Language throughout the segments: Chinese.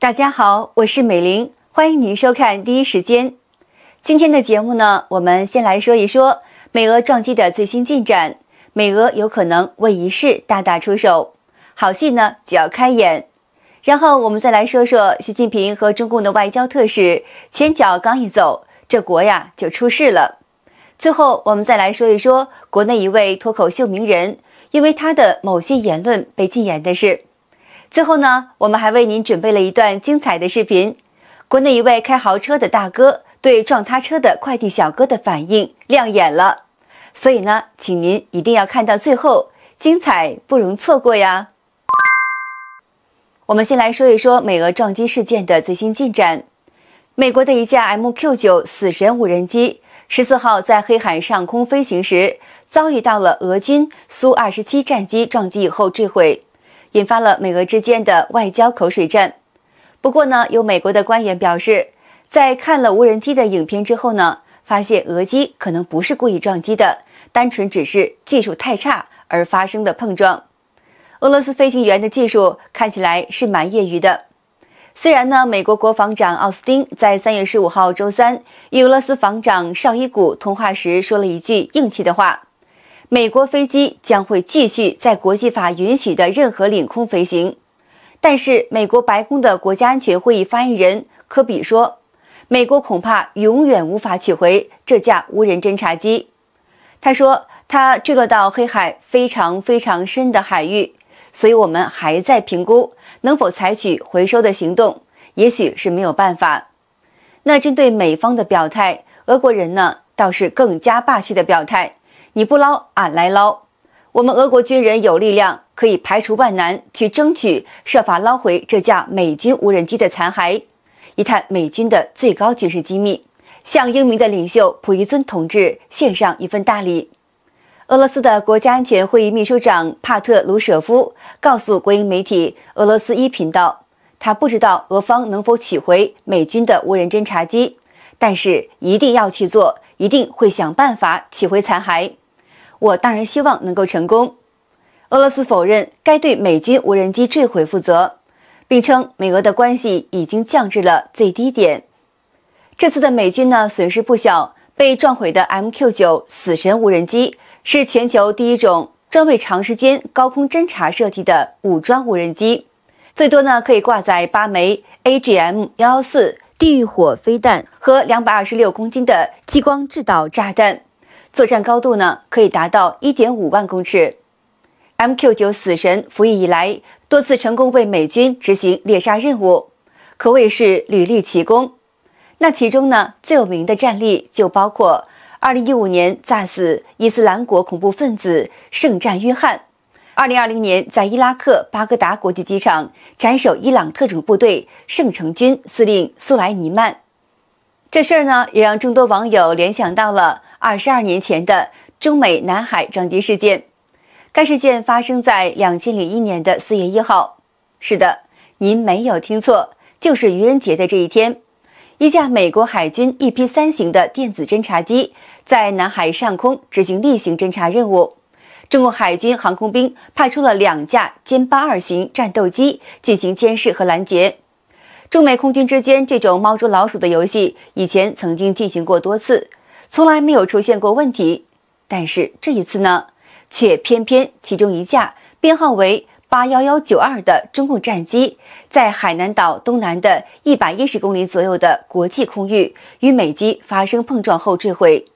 大家好，我是美玲，欢迎您收看《第一时间》。今天的节目呢，我们先来说一说美俄撞击的最新进展，美俄有可能为一事大打出手，好戏呢就要开演。然后我们再来说说习近平和中共的外交特使，前脚刚一走，这国呀就出事了。最后我们再来说一说国内一位脱口秀名人因为他的某些言论被禁言的事。最后呢，我们还为您准备了一段精彩的视频，国内一位开豪车的大哥对撞他车的快递小哥的反应亮眼了，所以呢，请您一定要看到最后，精彩不容错过呀。我们先来说一说美俄撞击事件的最新进展，美国的一架 MQ 九死神无人机十四号在黑海上空飞行时遭遇到了俄军苏二十七战机撞击以后坠毁。引发了美俄之间的外交口水战。不过呢，有美国的官员表示，在看了无人机的影片之后呢，发现俄机可能不是故意撞击的，单纯只是技术太差而发生的碰撞。俄罗斯飞行员的技术看起来是蛮业余的。虽然呢，美国国防长奥斯汀在三月十五号周三与俄罗斯防长绍伊古通话时说了一句硬气的话。美国飞机将会继续在国际法允许的任何领空飞行，但是美国白宫的国家安全会议发言人科比说：“美国恐怕永远无法取回这架无人侦察机。”他说：“它坠落到黑海非常非常深的海域，所以我们还在评估能否采取回收的行动，也许是没有办法。”那针对美方的表态，俄国人呢倒是更加霸气的表态。你不捞，俺来捞。我们俄国军人有力量，可以排除万难去争取，设法捞回这架美军无人机的残骸，一探美军的最高军事机密，向英明的领袖普尊同志献上一份大礼。俄罗斯的国家安全会议秘书长帕特鲁舍夫告诉国营媒体《俄罗斯一频道》，他不知道俄方能否取回美军的无人侦察机，但是一定要去做，一定会想办法取回残骸。我当然希望能够成功。俄罗斯否认该对美军无人机坠毁负责，并称美俄的关系已经降至了最低点。这次的美军呢损失不小，被撞毁的 MQ 九死神无人机是全球第一种专为长时间高空侦察设计的武装无人机，最多呢可以挂载八枚 AGM 幺幺四地狱火飞弹和两百二十六公斤的激光制导炸弹。作战高度呢，可以达到一点五万公尺。MQ 九死神服役以来，多次成功为美军执行猎杀任务，可谓是屡立奇功。那其中呢，最有名的战例就包括二零一五年炸死伊斯兰国恐怖分子圣战约翰，二零二零年在伊拉克巴格达国际机场斩首伊朗特种部队圣城军司令苏莱尼曼。这事儿呢，也让众多网友联想到了。二十二年前的中美南海撞机事件，该事件发生在两千零一年的四月一号。是的，您没有听错，就是愚人节的这一天，一架美国海军 EP 三型的电子侦察机在南海上空执行例行侦察任务，中国海军航空兵派出了两架歼八二型战斗机进行监视和拦截。中美空军之间这种猫捉老鼠的游戏，以前曾经进行过多次。从来没有出现过问题，但是这一次呢，却偏偏其中一架编号为八幺幺九二的中共战机，在海南岛东南的一百一十公里左右的国际空域与美机发生碰撞后坠毁，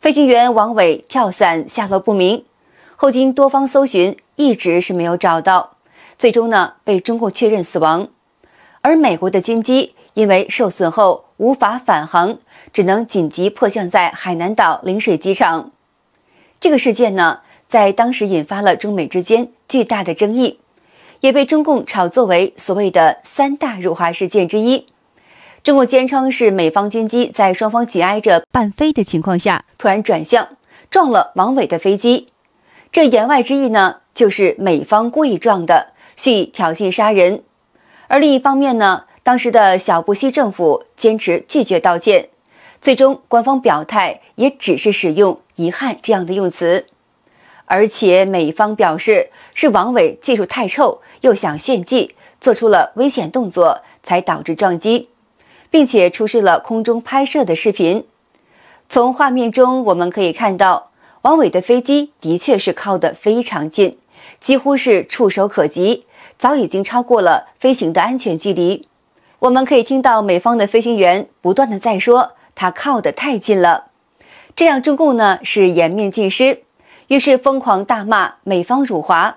飞行员王伟跳伞下落不明，后经多方搜寻，一直是没有找到，最终呢被中共确认死亡，而美国的军机因为受损后无法返航。只能紧急迫降在海南岛陵水机场。这个事件呢，在当时引发了中美之间巨大的争议，也被中共炒作为所谓的“三大辱华事件”之一。中共坚称是美方军机在双方紧挨着伴飞的情况下突然转向撞了王伟的飞机，这言外之意呢，就是美方故意撞的，蓄意挑衅杀人。而另一方面呢，当时的小布希政府坚持拒绝道歉。最终，官方表态也只是使用“遗憾”这样的用词，而且美方表示是王伟技术太臭，又想炫技，做出了危险动作，才导致撞击，并且出示了空中拍摄的视频。从画面中我们可以看到，王伟的飞机的确是靠得非常近，几乎是触手可及，早已经超过了飞行的安全距离。我们可以听到美方的飞行员不断的在说。他靠得太近了，这让中共呢是颜面尽失，于是疯狂大骂美方辱华，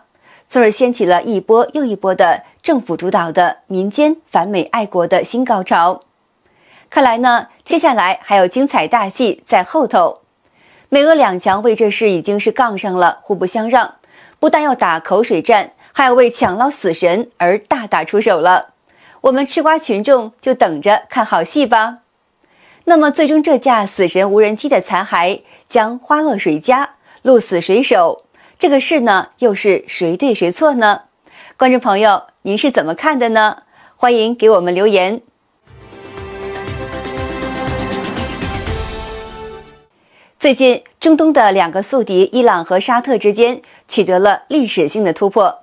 从而掀起了一波又一波的政府主导的民间反美爱国的新高潮。看来呢，接下来还有精彩大戏在后头。美俄两强为这事已经是杠上了，互不相让，不但要打口水战，还要为抢捞死神而大打出手了。我们吃瓜群众就等着看好戏吧。那么最终，这架死神无人机的残骸将花落谁家、鹿死谁手？这个事呢，又是谁对谁错呢？观众朋友，您是怎么看的呢？欢迎给我们留言。最近，中东的两个宿敌伊朗和沙特之间取得了历史性的突破，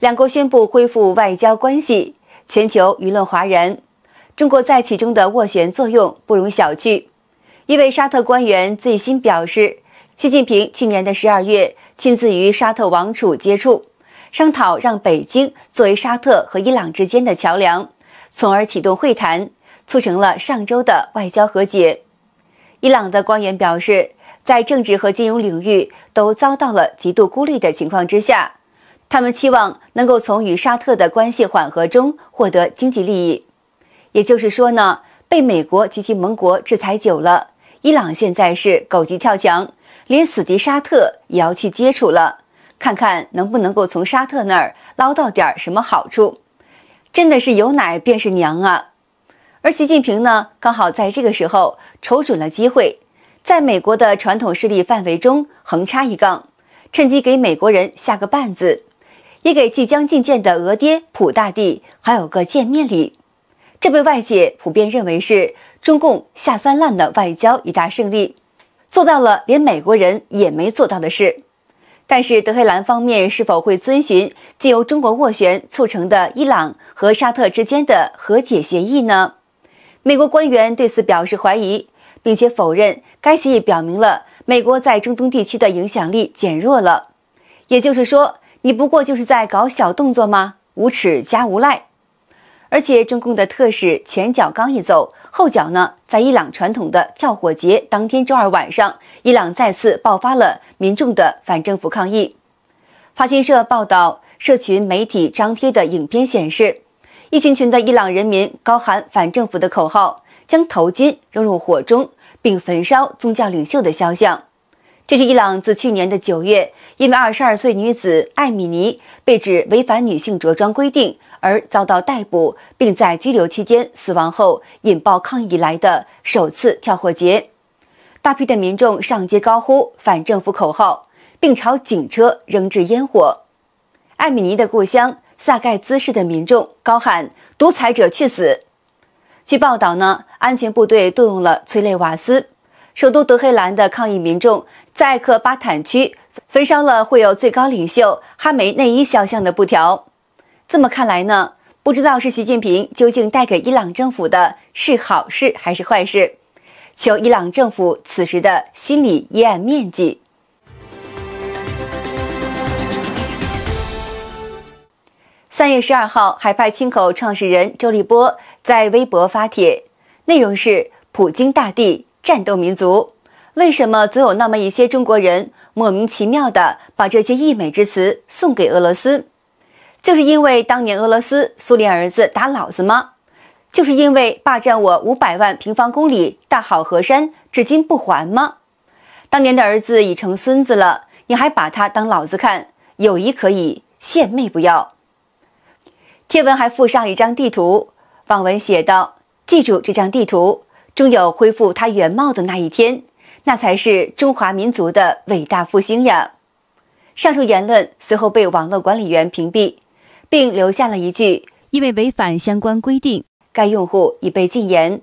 两国宣布恢复外交关系，全球舆论哗然。中国在其中的斡旋作用不容小觑。一位沙特官员最新表示，习近平去年的十二月亲自与沙特王储接触，商讨让北京作为沙特和伊朗之间的桥梁，从而启动会谈，促成了上周的外交和解。伊朗的官员表示，在政治和金融领域都遭到了极度孤立的情况之下，他们期望能够从与沙特的关系缓和中获得经济利益。也就是说呢，被美国及其盟国制裁久了，伊朗现在是狗急跳墙，连死敌沙特也要去接触了，看看能不能够从沙特那儿捞到点什么好处。真的是有奶便是娘啊！而习近平呢，刚好在这个时候瞅准了机会，在美国的传统势力范围中横插一杠，趁机给美国人下个绊子，也给即将觐见的俄爹普大帝还有个见面礼。这被外界普遍认为是中共下三滥的外交一大胜利，做到了连美国人也没做到的事。但是德黑兰方面是否会遵循既由中国斡旋促成的伊朗和沙特之间的和解协议呢？美国官员对此表示怀疑，并且否认该协议表明了美国在中东地区的影响力减弱了。也就是说，你不过就是在搞小动作吗？无耻加无赖。而且，中共的特使前脚刚一走，后脚呢，在伊朗传统的跳火节当天周二晚上，伊朗再次爆发了民众的反政府抗议。法新社报道，社群媒体张贴的影片显示，一群群的伊朗人民高喊反政府的口号，将头巾扔入火中，并焚烧宗教领袖的肖像。这是伊朗自去年的九月，因为二十二岁女子艾米尼被指违反女性着装规定。而遭到逮捕，并在拘留期间死亡后，引爆抗议以来的首次跳火节。大批的民众上街高呼反政府口号，并朝警车扔掷烟火。艾米尼的故乡萨盖兹市的民众高喊“独裁者去死”。据报道呢，安全部队动用了催泪瓦斯。首都德黑兰的抗议民众在克巴坦区焚烧了绘有最高领袖哈梅内伊肖像的布条。这么看来呢，不知道是习近平究竟带给伊朗政府的是好事还是坏事，求伊朗政府此时的心理阴暗面积。三月十二号，海派清口创始人周立波在微博发帖，内容是：“普京大帝，战斗民族，为什么总有那么一些中国人莫名其妙的把这些溢美之词送给俄罗斯？”就是因为当年俄罗斯苏联儿子打老子吗？就是因为霸占我五百万平方公里大好河山至今不还吗？当年的儿子已成孙子了，你还把他当老子看？友谊可以献媚，不要。贴文还附上一张地图，网文写道：“记住这张地图，终有恢复它原貌的那一天，那才是中华民族的伟大复兴呀。”上述言论随后被网络管理员屏蔽。并留下了一句：“因为违反相关规定，该用户已被禁言。”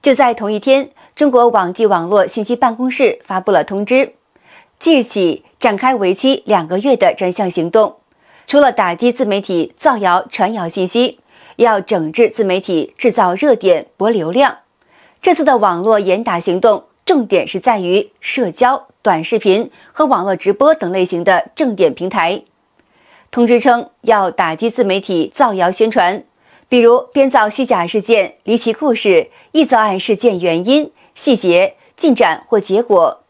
就在同一天，中国网际网络信息办公室发布了通知，即日起展开为期两个月的专项行动，除了打击自媒体造谣传谣信息，要整治自媒体制造热点博流量。这次的网络严打行动重点是在于社交、短视频和网络直播等类型的正点平台。通知称，要打击自媒体造谣宣传，比如编造虚假事件、离奇故事、臆造案事件原因、细节、进展或结果，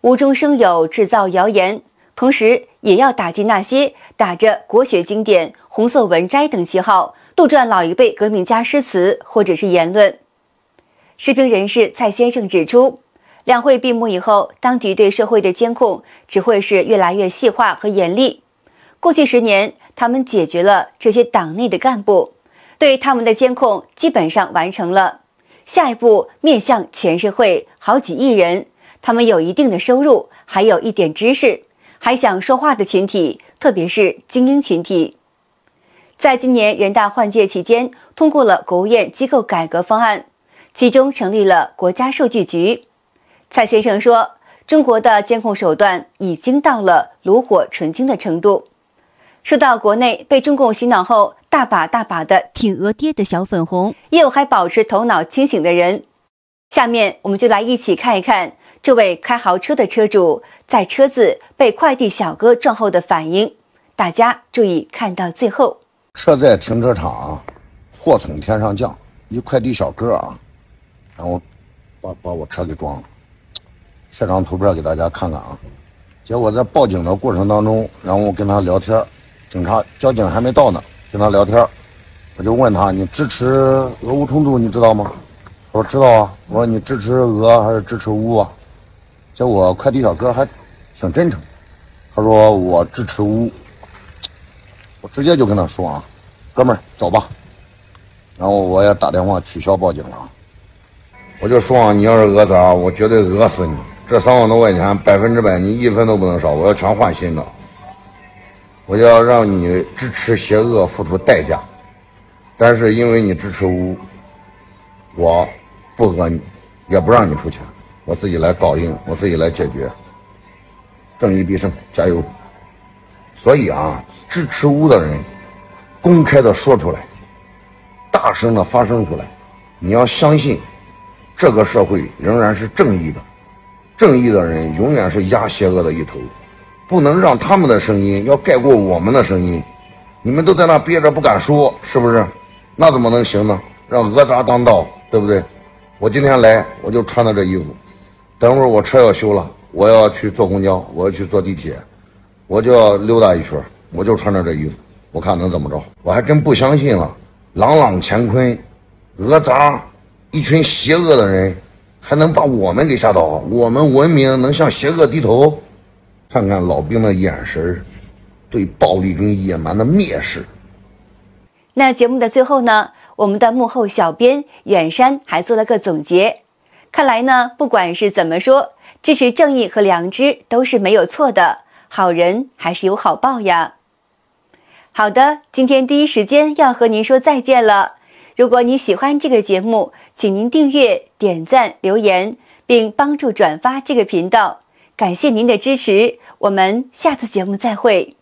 无中生有制造谣言。同时，也要打击那些打着国学经典、红色文摘等旗号，杜撰老一辈革命家诗词或者是言论。视频人士蔡先生指出，两会闭幕以后，当局对社会的监控只会是越来越细化和严厉。过去十年，他们解决了这些党内的干部对他们的监控，基本上完成了。下一步面向全社会好几亿人，他们有一定的收入，还有一点知识，还想说话的群体，特别是精英群体。在今年人大换届期间，通过了国务院机构改革方案，其中成立了国家数据局。蔡先生说：“中国的监控手段已经到了炉火纯青的程度。”说到国内被中共洗脑后大把大把的挺俄爹的小粉红，也有还保持头脑清醒的人。下面我们就来一起看一看这位开豪车的车主在车子被快递小哥撞后的反应。大家注意看到最后。车在停车场，货从天上降，一快递小哥啊，然后把把我车给撞了。这张图片给大家看看啊。结果在报警的过程当中，然后跟他聊天。警察、交警还没到呢，跟他聊天，我就问他：“你支持俄乌冲突，你知道吗？”我说：“知道啊。”我说：“你支持俄还是支持乌啊？”结果快递小哥还挺真诚，他说：“我支持乌。”我直接就跟他说：“啊，哥们儿，走吧。”然后我也打电话取消报警了。我就说：“你要是讹咱，我绝对讹死你！这三万多块钱，百分之百你一分都不能少，我要全换新的。”我要让你支持邪恶付出代价，但是因为你支持污，我不讹你，也不让你出钱，我自己来搞定，我自己来解决。正义必胜，加油！所以啊，支持污的人，公开的说出来，大声的发声出来，你要相信，这个社会仍然是正义的，正义的人永远是压邪恶的一头。不能让他们的声音要盖过我们的声音，你们都在那憋着不敢说，是不是？那怎么能行呢？让讹诈当道，对不对？我今天来，我就穿的这衣服。等会儿我车要修了，我要去坐公交，我要去坐地铁，我就要溜达一圈。我就穿着这衣服，我看能怎么着？我还真不相信了。朗朗乾坤，讹诈，一群邪恶的人，还能把我们给吓倒？我们文明能向邪恶低头？看看老兵的眼神对暴力跟野蛮的蔑视。那节目的最后呢，我们的幕后小编远山还做了个总结。看来呢，不管是怎么说，支持正义和良知都是没有错的。好人还是有好报呀。好的，今天第一时间要和您说再见了。如果你喜欢这个节目，请您订阅、点赞、留言，并帮助转发这个频道。感谢您的支持。我们下次节目再会。